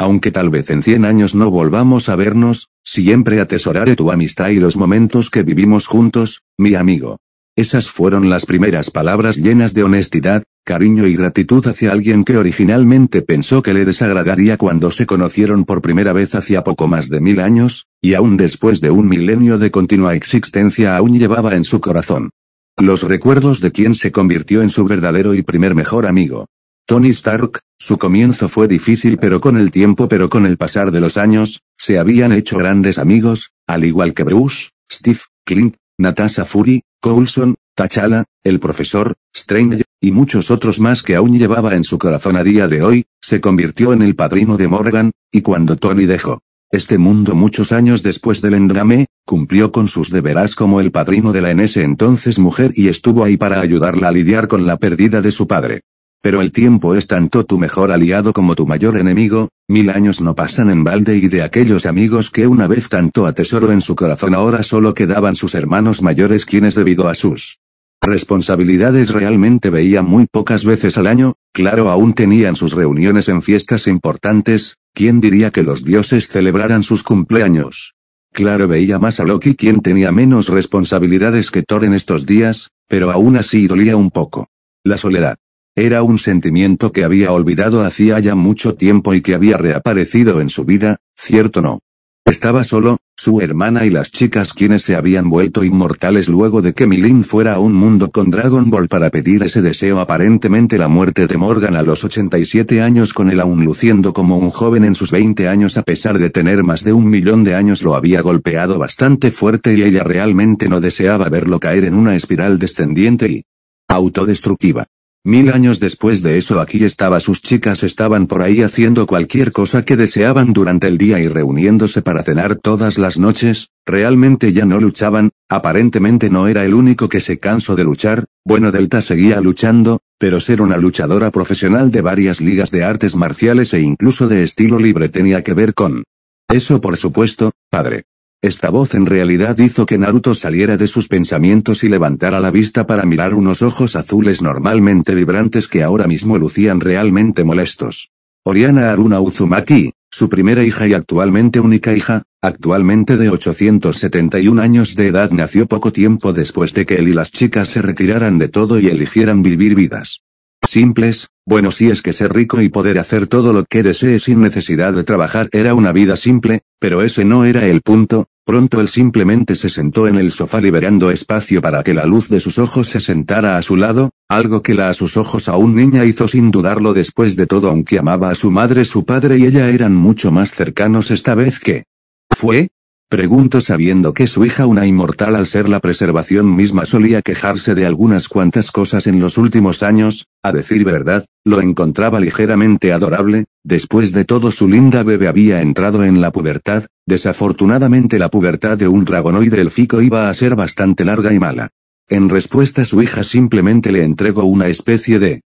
aunque tal vez en 100 años no volvamos a vernos, siempre atesoraré tu amistad y los momentos que vivimos juntos, mi amigo. Esas fueron las primeras palabras llenas de honestidad, cariño y gratitud hacia alguien que originalmente pensó que le desagradaría cuando se conocieron por primera vez hacía poco más de mil años, y aún después de un milenio de continua existencia aún llevaba en su corazón. Los recuerdos de quien se convirtió en su verdadero y primer mejor amigo. Tony Stark, su comienzo fue difícil pero con el tiempo pero con el pasar de los años, se habían hecho grandes amigos, al igual que Bruce, Steve, Clint, Natasha Fury, Coulson, T'Challa, el profesor, Strange, y muchos otros más que aún llevaba en su corazón a día de hoy, se convirtió en el padrino de Morgan, y cuando Tony dejó este mundo muchos años después del endgame, cumplió con sus deberes como el padrino de la en ese entonces mujer y estuvo ahí para ayudarla a lidiar con la pérdida de su padre. Pero el tiempo es tanto tu mejor aliado como tu mayor enemigo, mil años no pasan en balde y de aquellos amigos que una vez tanto atesoró en su corazón ahora solo quedaban sus hermanos mayores quienes debido a sus responsabilidades realmente veía muy pocas veces al año, claro aún tenían sus reuniones en fiestas importantes, ¿quién diría que los dioses celebraran sus cumpleaños? Claro veía más a Loki quien tenía menos responsabilidades que Thor en estos días, pero aún así dolía un poco. La soledad. Era un sentimiento que había olvidado hacía ya mucho tiempo y que había reaparecido en su vida, cierto no. Estaba solo, su hermana y las chicas quienes se habían vuelto inmortales luego de que Milin fuera a un mundo con Dragon Ball para pedir ese deseo aparentemente la muerte de Morgan a los 87 años con él aún luciendo como un joven en sus 20 años a pesar de tener más de un millón de años lo había golpeado bastante fuerte y ella realmente no deseaba verlo caer en una espiral descendiente y autodestructiva. Mil años después de eso aquí estaba sus chicas estaban por ahí haciendo cualquier cosa que deseaban durante el día y reuniéndose para cenar todas las noches, realmente ya no luchaban, aparentemente no era el único que se cansó de luchar, bueno Delta seguía luchando, pero ser una luchadora profesional de varias ligas de artes marciales e incluso de estilo libre tenía que ver con... Eso por supuesto, padre. Esta voz en realidad hizo que Naruto saliera de sus pensamientos y levantara la vista para mirar unos ojos azules normalmente vibrantes que ahora mismo lucían realmente molestos. Oriana Aruna Uzumaki, su primera hija y actualmente única hija, actualmente de 871 años de edad nació poco tiempo después de que él y las chicas se retiraran de todo y eligieran vivir vidas simples, bueno si es que ser rico y poder hacer todo lo que desee sin necesidad de trabajar era una vida simple, pero ese no era el punto, pronto él simplemente se sentó en el sofá liberando espacio para que la luz de sus ojos se sentara a su lado, algo que la a sus ojos aún niña hizo sin dudarlo después de todo aunque amaba a su madre su padre y ella eran mucho más cercanos esta vez que... Fue, Pregunto sabiendo que su hija una inmortal al ser la preservación misma solía quejarse de algunas cuantas cosas en los últimos años, a decir verdad, lo encontraba ligeramente adorable, después de todo su linda bebé había entrado en la pubertad, desafortunadamente la pubertad de un dragonoide fico iba a ser bastante larga y mala. En respuesta su hija simplemente le entregó una especie de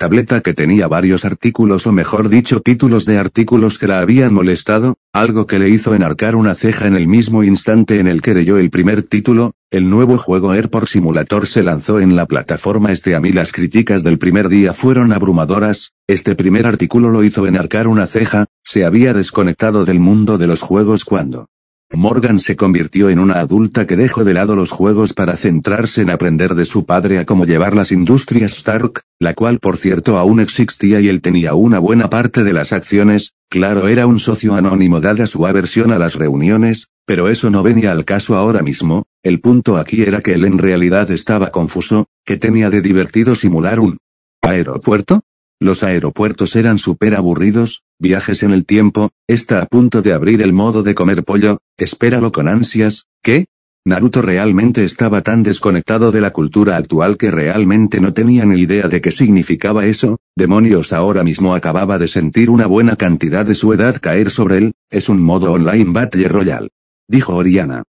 tableta que tenía varios artículos o mejor dicho títulos de artículos que la habían molestado, algo que le hizo enarcar una ceja en el mismo instante en el que leyó el primer título, el nuevo juego Airport Simulator se lanzó en la plataforma este a mí las críticas del primer día fueron abrumadoras, este primer artículo lo hizo enarcar una ceja, se había desconectado del mundo de los juegos cuando, Morgan se convirtió en una adulta que dejó de lado los juegos para centrarse en aprender de su padre a cómo llevar las industrias Stark, la cual por cierto aún existía y él tenía una buena parte de las acciones, claro era un socio anónimo dada su aversión a las reuniones, pero eso no venía al caso ahora mismo, el punto aquí era que él en realidad estaba confuso, que tenía de divertido simular un aeropuerto? Los aeropuertos eran súper aburridos, Viajes en el tiempo, está a punto de abrir el modo de comer pollo, espéralo con ansias, ¿qué? Naruto realmente estaba tan desconectado de la cultura actual que realmente no tenía ni idea de qué significaba eso, demonios ahora mismo acababa de sentir una buena cantidad de su edad caer sobre él, es un modo online Battle Royale. Dijo Oriana.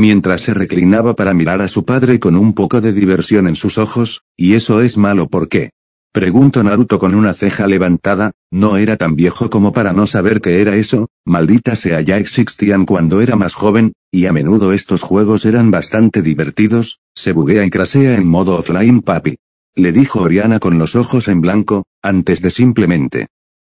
Mientras se reclinaba para mirar a su padre con un poco de diversión en sus ojos, y eso es malo porque, Preguntó Naruto con una ceja levantada, no era tan viejo como para no saber qué era eso, maldita sea ya existían cuando era más joven, y a menudo estos juegos eran bastante divertidos, se buguea y crasea en modo offline papi. Le dijo Oriana con los ojos en blanco, antes de simplemente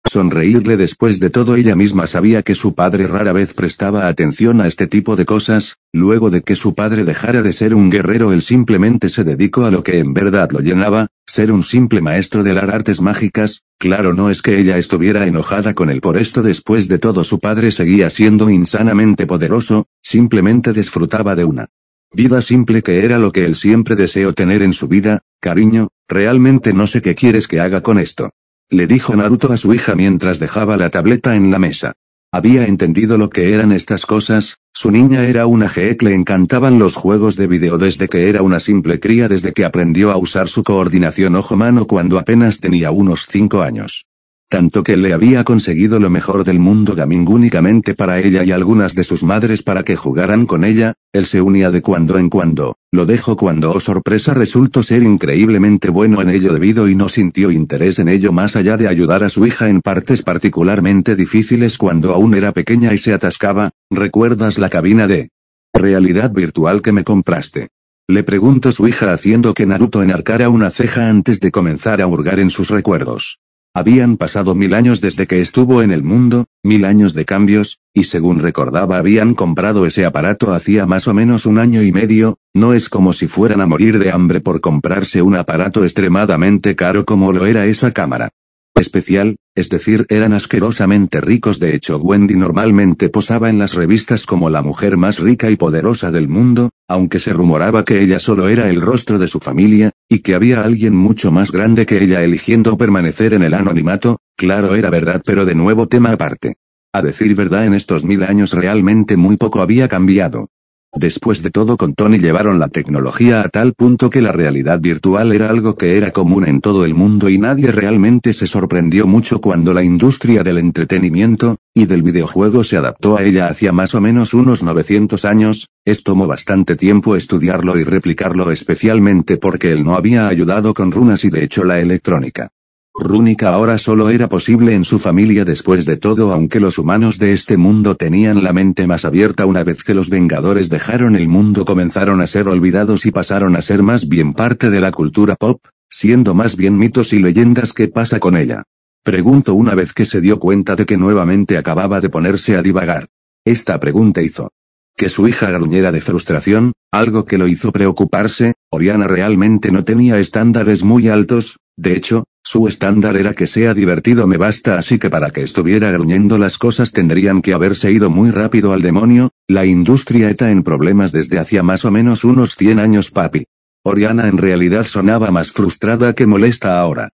Sonreírle después de todo ella misma sabía que su padre rara vez prestaba atención a este tipo de cosas, luego de que su padre dejara de ser un guerrero él simplemente se dedicó a lo que en verdad lo llenaba, ser un simple maestro de las artes mágicas, claro no es que ella estuviera enojada con él por esto después de todo su padre seguía siendo insanamente poderoso, simplemente disfrutaba de una vida simple que era lo que él siempre deseó tener en su vida, cariño, realmente no sé qué quieres que haga con esto le dijo Naruto a su hija mientras dejaba la tableta en la mesa. Había entendido lo que eran estas cosas, su niña era una jeque le encantaban los juegos de video desde que era una simple cría desde que aprendió a usar su coordinación ojo-mano cuando apenas tenía unos 5 años. Tanto que le había conseguido lo mejor del mundo gaming únicamente para ella y algunas de sus madres para que jugaran con ella, él se unía de cuando en cuando, lo dejo cuando oh sorpresa resultó ser increíblemente bueno en ello debido y no sintió interés en ello más allá de ayudar a su hija en partes particularmente difíciles cuando aún era pequeña y se atascaba, ¿recuerdas la cabina de realidad virtual que me compraste? Le pregunto su hija haciendo que Naruto enarcara una ceja antes de comenzar a hurgar en sus recuerdos. Habían pasado mil años desde que estuvo en el mundo, mil años de cambios, y según recordaba habían comprado ese aparato hacía más o menos un año y medio, no es como si fueran a morir de hambre por comprarse un aparato extremadamente caro como lo era esa cámara. Especial, es decir, eran asquerosamente ricos. De hecho, Wendy normalmente posaba en las revistas como la mujer más rica y poderosa del mundo, aunque se rumoraba que ella solo era el rostro de su familia, y que había alguien mucho más grande que ella eligiendo permanecer en el anonimato, claro era verdad, pero de nuevo tema aparte. A decir verdad, en estos mil años realmente muy poco había cambiado. Después de todo con Tony llevaron la tecnología a tal punto que la realidad virtual era algo que era común en todo el mundo y nadie realmente se sorprendió mucho cuando la industria del entretenimiento, y del videojuego se adaptó a ella hacia más o menos unos 900 años, es tomó bastante tiempo estudiarlo y replicarlo especialmente porque él no había ayudado con runas y de hecho la electrónica. Rúnica ahora solo era posible en su familia después de todo aunque los humanos de este mundo tenían la mente más abierta una vez que los Vengadores dejaron el mundo comenzaron a ser olvidados y pasaron a ser más bien parte de la cultura pop, siendo más bien mitos y leyendas que pasa con ella. Pregunto una vez que se dio cuenta de que nuevamente acababa de ponerse a divagar. Esta pregunta hizo que su hija gruñera de frustración, algo que lo hizo preocuparse, Oriana realmente no tenía estándares muy altos, de hecho, su estándar era que sea divertido me basta así que para que estuviera gruñendo las cosas tendrían que haberse ido muy rápido al demonio, la industria está en problemas desde hacía más o menos unos 100 años papi. Oriana en realidad sonaba más frustrada que molesta ahora.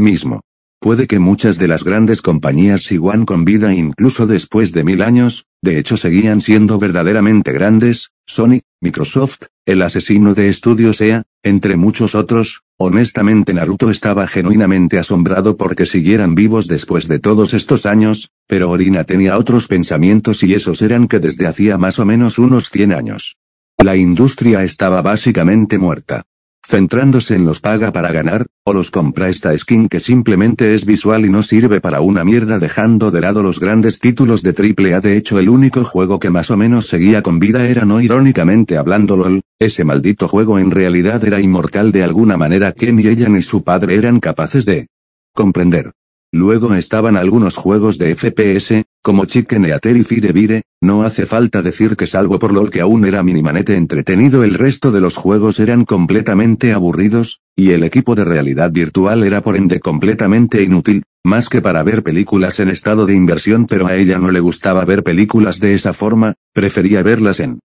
Mismo. Puede que muchas de las grandes compañías sigan con vida incluso después de mil años, de hecho seguían siendo verdaderamente grandes, Sony, Microsoft, el asesino de estudios EA, entre muchos otros, Honestamente Naruto estaba genuinamente asombrado porque siguieran vivos después de todos estos años, pero Orina tenía otros pensamientos y esos eran que desde hacía más o menos unos 100 años. La industria estaba básicamente muerta centrándose en los paga para ganar, o los compra esta skin que simplemente es visual y no sirve para una mierda dejando de lado los grandes títulos de AAA de hecho el único juego que más o menos seguía con vida era no irónicamente hablando LOL, ese maldito juego en realidad era inmortal de alguna manera que ni ella ni su padre eran capaces de comprender. Luego estaban algunos juegos de FPS, como Chicken Eater y Firebire, no hace falta decir que salvo por lo que aún era minimanete entretenido el resto de los juegos eran completamente aburridos, y el equipo de realidad virtual era por ende completamente inútil, más que para ver películas en estado de inversión pero a ella no le gustaba ver películas de esa forma, prefería verlas en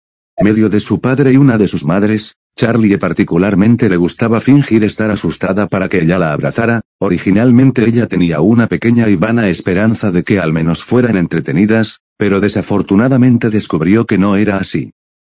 medio de su padre y una de sus madres, Charlie particularmente le gustaba fingir estar asustada para que ella la abrazara, originalmente ella tenía una pequeña y vana esperanza de que al menos fueran entretenidas, pero desafortunadamente descubrió que no era así.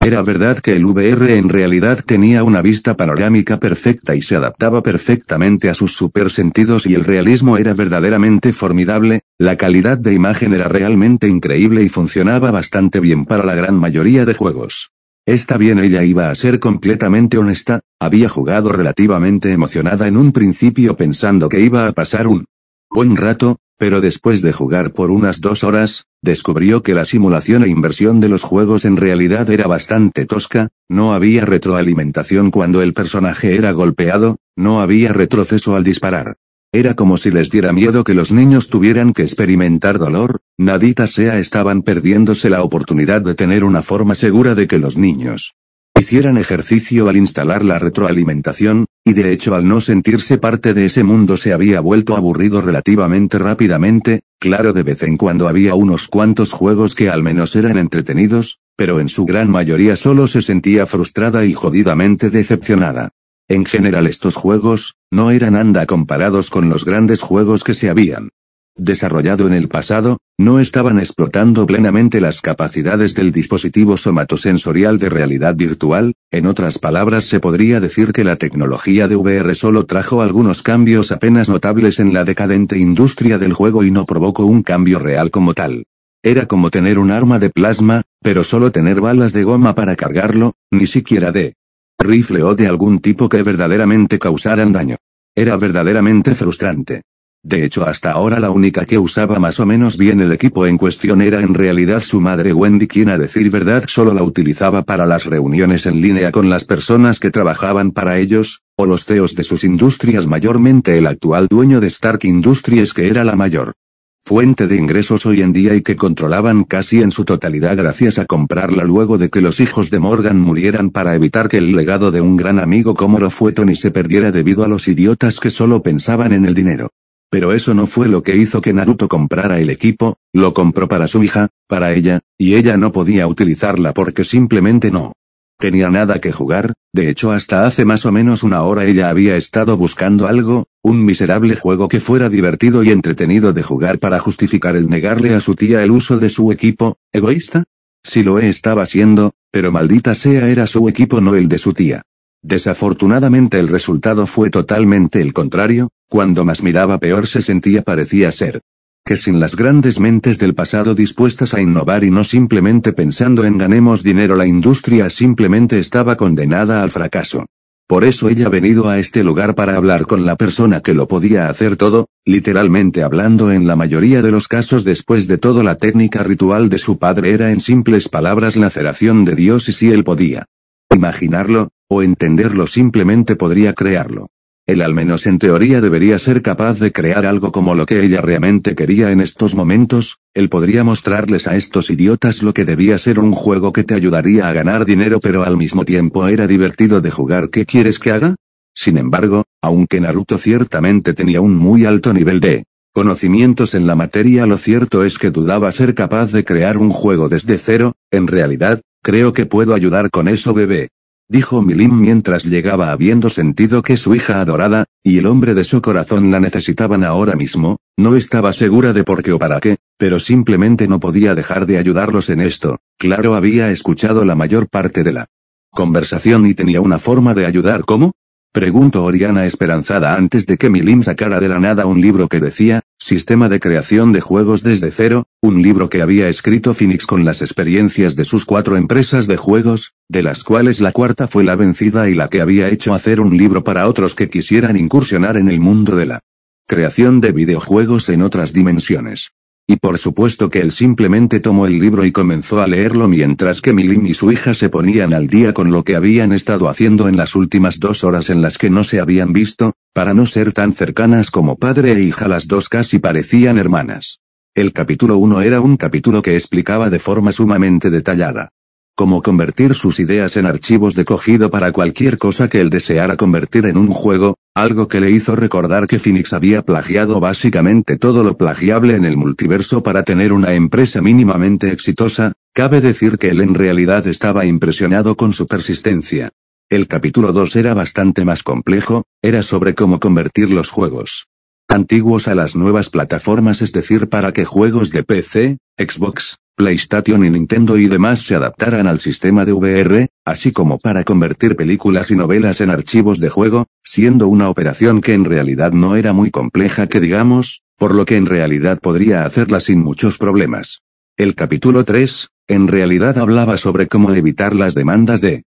Era verdad que el VR en realidad tenía una vista panorámica perfecta y se adaptaba perfectamente a sus supersentidos y el realismo era verdaderamente formidable, la calidad de imagen era realmente increíble y funcionaba bastante bien para la gran mayoría de juegos. Está bien ella iba a ser completamente honesta, había jugado relativamente emocionada en un principio pensando que iba a pasar un buen rato, pero después de jugar por unas dos horas, descubrió que la simulación e inversión de los juegos en realidad era bastante tosca, no había retroalimentación cuando el personaje era golpeado, no había retroceso al disparar, era como si les diera miedo que los niños tuvieran que experimentar dolor, nadita sea estaban perdiéndose la oportunidad de tener una forma segura de que los niños hicieran ejercicio al instalar la retroalimentación, y de hecho al no sentirse parte de ese mundo se había vuelto aburrido relativamente rápidamente, claro de vez en cuando había unos cuantos juegos que al menos eran entretenidos, pero en su gran mayoría solo se sentía frustrada y jodidamente decepcionada. En general estos juegos, no eran anda comparados con los grandes juegos que se habían desarrollado en el pasado, no estaban explotando plenamente las capacidades del dispositivo somatosensorial de realidad virtual, en otras palabras se podría decir que la tecnología de VR solo trajo algunos cambios apenas notables en la decadente industria del juego y no provocó un cambio real como tal. Era como tener un arma de plasma, pero solo tener balas de goma para cargarlo, ni siquiera de rifle o de algún tipo que verdaderamente causaran daño. Era verdaderamente frustrante. De hecho, hasta ahora la única que usaba más o menos bien el equipo en cuestión era en realidad su madre Wendy, quien a decir verdad solo la utilizaba para las reuniones en línea con las personas que trabajaban para ellos, o los CEOs de sus industrias, mayormente el actual dueño de Stark Industries que era la mayor fuente de ingresos hoy en día y que controlaban casi en su totalidad gracias a comprarla luego de que los hijos de Morgan murieran para evitar que el legado de un gran amigo como lo fue Tony se perdiera debido a los idiotas que solo pensaban en el dinero. Pero eso no fue lo que hizo que Naruto comprara el equipo, lo compró para su hija, para ella, y ella no podía utilizarla porque simplemente no tenía nada que jugar, de hecho hasta hace más o menos una hora ella había estado buscando algo, un miserable juego que fuera divertido y entretenido de jugar para justificar el negarle a su tía el uso de su equipo, egoísta. Si lo estaba siendo, pero maldita sea era su equipo no el de su tía. Desafortunadamente el resultado fue totalmente el contrario, cuando más miraba peor se sentía parecía ser que sin las grandes mentes del pasado dispuestas a innovar y no simplemente pensando en ganemos dinero la industria simplemente estaba condenada al fracaso. Por eso ella ha venido a este lugar para hablar con la persona que lo podía hacer todo, literalmente hablando en la mayoría de los casos después de todo la técnica ritual de su padre era en simples palabras la ceración de Dios y si él podía imaginarlo, o entenderlo simplemente podría crearlo. Él al menos en teoría debería ser capaz de crear algo como lo que ella realmente quería en estos momentos, él podría mostrarles a estos idiotas lo que debía ser un juego que te ayudaría a ganar dinero pero al mismo tiempo era divertido de jugar. ¿Qué quieres que haga? Sin embargo, aunque Naruto ciertamente tenía un muy alto nivel de conocimientos en la materia, lo cierto es que dudaba ser capaz de crear un juego desde cero, en realidad, creo que puedo ayudar con eso bebé dijo Milim mientras llegaba habiendo sentido que su hija adorada, y el hombre de su corazón la necesitaban ahora mismo, no estaba segura de por qué o para qué, pero simplemente no podía dejar de ayudarlos en esto, claro había escuchado la mayor parte de la conversación y tenía una forma de ayudar ¿cómo? Preguntó Oriana esperanzada antes de que Milim sacara de la nada un libro que decía, Sistema de creación de juegos desde cero, un libro que había escrito Phoenix con las experiencias de sus cuatro empresas de juegos, de las cuales la cuarta fue la vencida y la que había hecho hacer un libro para otros que quisieran incursionar en el mundo de la creación de videojuegos en otras dimensiones. Y por supuesto que él simplemente tomó el libro y comenzó a leerlo mientras que Milin y su hija se ponían al día con lo que habían estado haciendo en las últimas dos horas en las que no se habían visto, para no ser tan cercanas como padre e hija las dos casi parecían hermanas. El capítulo 1 era un capítulo que explicaba de forma sumamente detallada cómo convertir sus ideas en archivos de cogido para cualquier cosa que él deseara convertir en un juego, algo que le hizo recordar que Phoenix había plagiado básicamente todo lo plagiable en el multiverso para tener una empresa mínimamente exitosa, cabe decir que él en realidad estaba impresionado con su persistencia. El capítulo 2 era bastante más complejo, era sobre cómo convertir los juegos antiguos a las nuevas plataformas, es decir, para que juegos de PC, Xbox, PlayStation y Nintendo y demás se adaptaran al sistema de VR, así como para convertir películas y novelas en archivos de juego, siendo una operación que en realidad no era muy compleja que digamos, por lo que en realidad podría hacerla sin muchos problemas. El capítulo 3, en realidad hablaba sobre cómo evitar las demandas de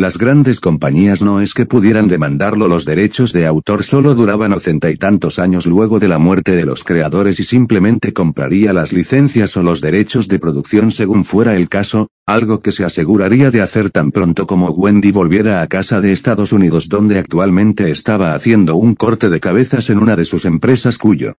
las grandes compañías no es que pudieran demandarlo los derechos de autor solo duraban ochenta y tantos años luego de la muerte de los creadores y simplemente compraría las licencias o los derechos de producción según fuera el caso, algo que se aseguraría de hacer tan pronto como Wendy volviera a casa de Estados Unidos donde actualmente estaba haciendo un corte de cabezas en una de sus empresas cuyo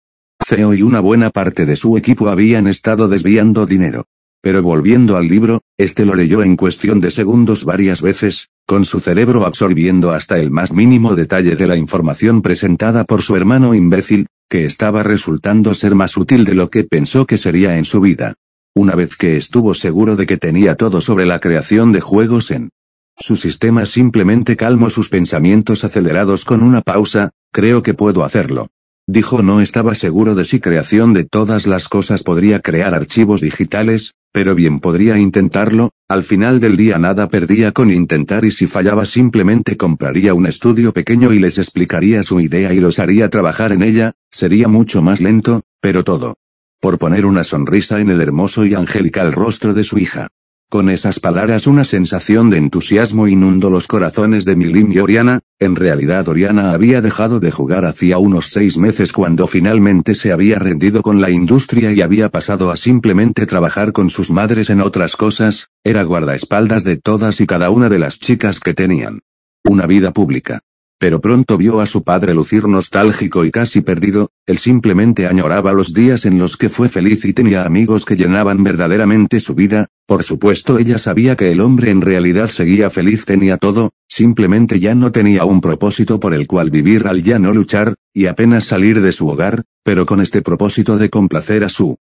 CEO y una buena parte de su equipo habían estado desviando dinero. Pero volviendo al libro, este lo leyó en cuestión de segundos varias veces, con su cerebro absorbiendo hasta el más mínimo detalle de la información presentada por su hermano imbécil, que estaba resultando ser más útil de lo que pensó que sería en su vida. Una vez que estuvo seguro de que tenía todo sobre la creación de juegos en su sistema simplemente calmó sus pensamientos acelerados con una pausa, creo que puedo hacerlo. Dijo no estaba seguro de si creación de todas las cosas podría crear archivos digitales, pero bien podría intentarlo, al final del día nada perdía con intentar y si fallaba simplemente compraría un estudio pequeño y les explicaría su idea y los haría trabajar en ella, sería mucho más lento, pero todo. Por poner una sonrisa en el hermoso y angelical rostro de su hija. Con esas palabras una sensación de entusiasmo inundó los corazones de Milim y Oriana, en realidad Oriana había dejado de jugar hacía unos seis meses cuando finalmente se había rendido con la industria y había pasado a simplemente trabajar con sus madres en otras cosas, era guardaespaldas de todas y cada una de las chicas que tenían una vida pública. Pero pronto vio a su padre lucir nostálgico y casi perdido, él simplemente añoraba los días en los que fue feliz y tenía amigos que llenaban verdaderamente su vida, por supuesto ella sabía que el hombre en realidad seguía feliz tenía todo, simplemente ya no tenía un propósito por el cual vivir al ya no luchar, y apenas salir de su hogar, pero con este propósito de complacer a su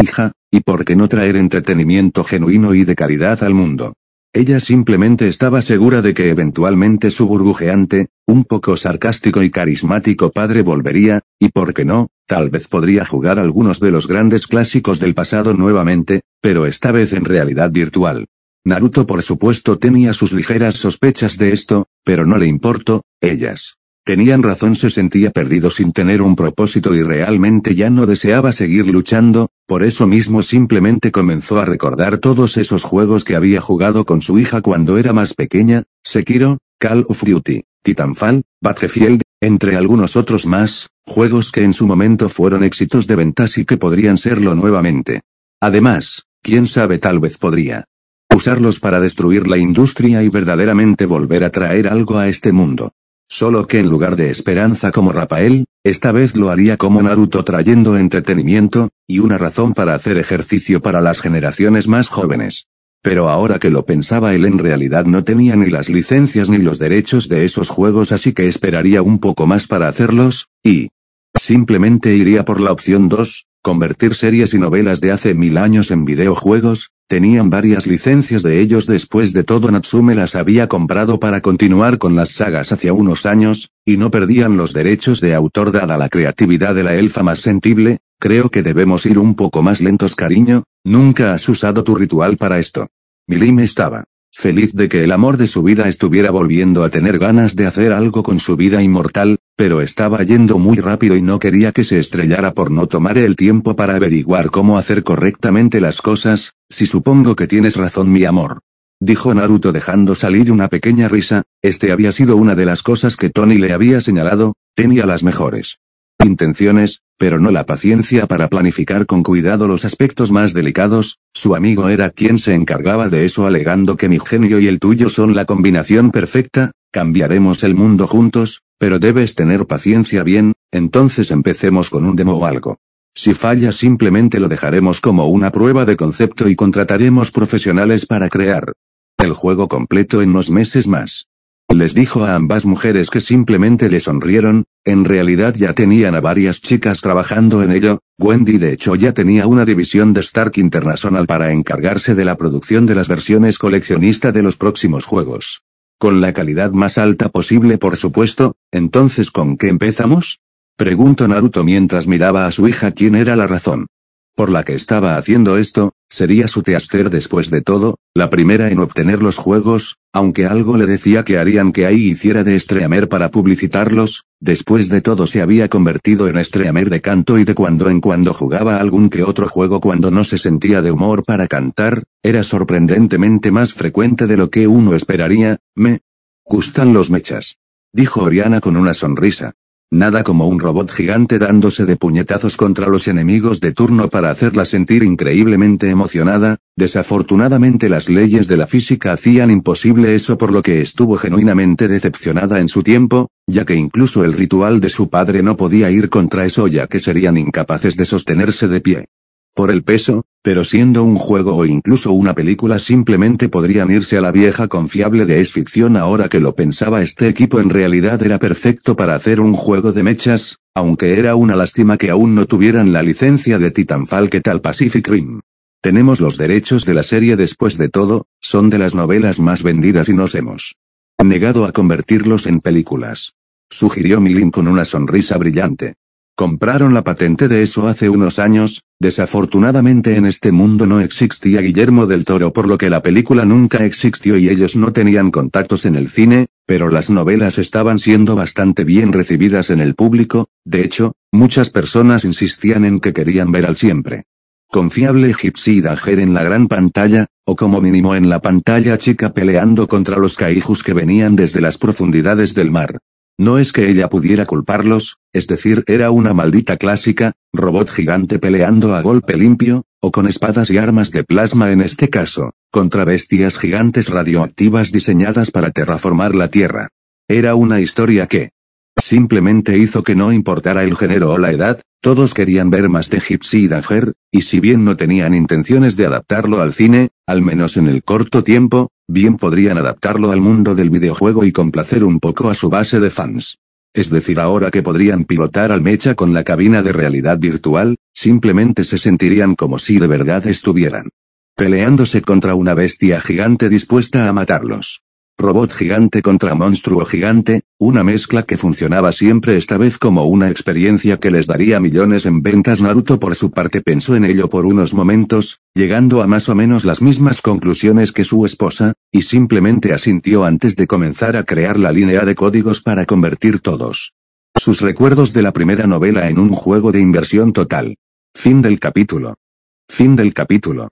hija, y por qué no traer entretenimiento genuino y de calidad al mundo. Ella simplemente estaba segura de que eventualmente su burbujeante, un poco sarcástico y carismático padre volvería, y por qué no, tal vez podría jugar algunos de los grandes clásicos del pasado nuevamente, pero esta vez en realidad virtual. Naruto por supuesto tenía sus ligeras sospechas de esto, pero no le importó, ellas. Tenían razón, se sentía perdido sin tener un propósito y realmente ya no deseaba seguir luchando, por eso mismo simplemente comenzó a recordar todos esos juegos que había jugado con su hija cuando era más pequeña, Sekiro, Call of Duty, Titanfall, Battlefield, entre algunos otros más, juegos que en su momento fueron éxitos de ventas y que podrían serlo nuevamente. Además, quién sabe tal vez podría usarlos para destruir la industria y verdaderamente volver a traer algo a este mundo. Solo que en lugar de esperanza como Rafael, esta vez lo haría como Naruto trayendo entretenimiento, y una razón para hacer ejercicio para las generaciones más jóvenes. Pero ahora que lo pensaba él en realidad no tenía ni las licencias ni los derechos de esos juegos así que esperaría un poco más para hacerlos, y... Simplemente iría por la opción 2, convertir series y novelas de hace mil años en videojuegos, Tenían varias licencias de ellos después de todo Natsume las había comprado para continuar con las sagas hacia unos años, y no perdían los derechos de autor dada la creatividad de la elfa más sensible, creo que debemos ir un poco más lentos cariño, nunca has usado tu ritual para esto. Milim estaba feliz de que el amor de su vida estuviera volviendo a tener ganas de hacer algo con su vida inmortal, pero estaba yendo muy rápido y no quería que se estrellara por no tomar el tiempo para averiguar cómo hacer correctamente las cosas, si supongo que tienes razón mi amor. Dijo Naruto dejando salir una pequeña risa, este había sido una de las cosas que Tony le había señalado, tenía las mejores intenciones, pero no la paciencia para planificar con cuidado los aspectos más delicados, su amigo era quien se encargaba de eso alegando que mi genio y el tuyo son la combinación perfecta, cambiaremos el mundo juntos, pero debes tener paciencia bien, entonces empecemos con un demo o algo. Si falla simplemente lo dejaremos como una prueba de concepto y contrataremos profesionales para crear el juego completo en unos meses más. Les dijo a ambas mujeres que simplemente le sonrieron, en realidad ya tenían a varias chicas trabajando en ello, Wendy de hecho ya tenía una división de Stark International para encargarse de la producción de las versiones coleccionista de los próximos juegos. Con la calidad más alta posible por supuesto, entonces ¿con qué empezamos? Preguntó Naruto mientras miraba a su hija quién era la razón por la que estaba haciendo esto, Sería su teaster después de todo, la primera en obtener los juegos, aunque algo le decía que harían que ahí hiciera de Streamer para publicitarlos, después de todo se había convertido en Streamer de canto y de cuando en cuando jugaba algún que otro juego cuando no se sentía de humor para cantar, era sorprendentemente más frecuente de lo que uno esperaría, me gustan los mechas. Dijo Oriana con una sonrisa. Nada como un robot gigante dándose de puñetazos contra los enemigos de turno para hacerla sentir increíblemente emocionada, desafortunadamente las leyes de la física hacían imposible eso por lo que estuvo genuinamente decepcionada en su tiempo, ya que incluso el ritual de su padre no podía ir contra eso ya que serían incapaces de sostenerse de pie. Por el peso, pero siendo un juego o incluso una película simplemente podrían irse a la vieja confiable de es ficción ahora que lo pensaba este equipo en realidad era perfecto para hacer un juego de mechas, aunque era una lástima que aún no tuvieran la licencia de Titanfall que tal Pacific Rim. Tenemos los derechos de la serie después de todo, son de las novelas más vendidas y nos hemos negado a convertirlos en películas. Sugirió Milin con una sonrisa brillante. Compraron la patente de eso hace unos años, desafortunadamente en este mundo no existía Guillermo del Toro por lo que la película nunca existió y ellos no tenían contactos en el cine, pero las novelas estaban siendo bastante bien recibidas en el público, de hecho, muchas personas insistían en que querían ver al siempre. Confiable Gypsy dajer en la gran pantalla, o como mínimo en la pantalla chica peleando contra los kaijus que venían desde las profundidades del mar. No es que ella pudiera culparlos, es decir, era una maldita clásica, robot gigante peleando a golpe limpio, o con espadas y armas de plasma en este caso, contra bestias gigantes radioactivas diseñadas para terraformar la Tierra. Era una historia que simplemente hizo que no importara el género o la edad, todos querían ver más de Gypsy y Danger, y si bien no tenían intenciones de adaptarlo al cine, al menos en el corto tiempo, Bien podrían adaptarlo al mundo del videojuego y complacer un poco a su base de fans. Es decir, ahora que podrían pilotar al mecha con la cabina de realidad virtual, simplemente se sentirían como si de verdad estuvieran peleándose contra una bestia gigante dispuesta a matarlos. Robot gigante contra monstruo gigante, una mezcla que funcionaba siempre esta vez como una experiencia que les daría millones en ventas. Naruto por su parte pensó en ello por unos momentos, llegando a más o menos las mismas conclusiones que su esposa, y simplemente asintió antes de comenzar a crear la línea de códigos para convertir todos sus recuerdos de la primera novela en un juego de inversión total. Fin del capítulo. Fin del capítulo.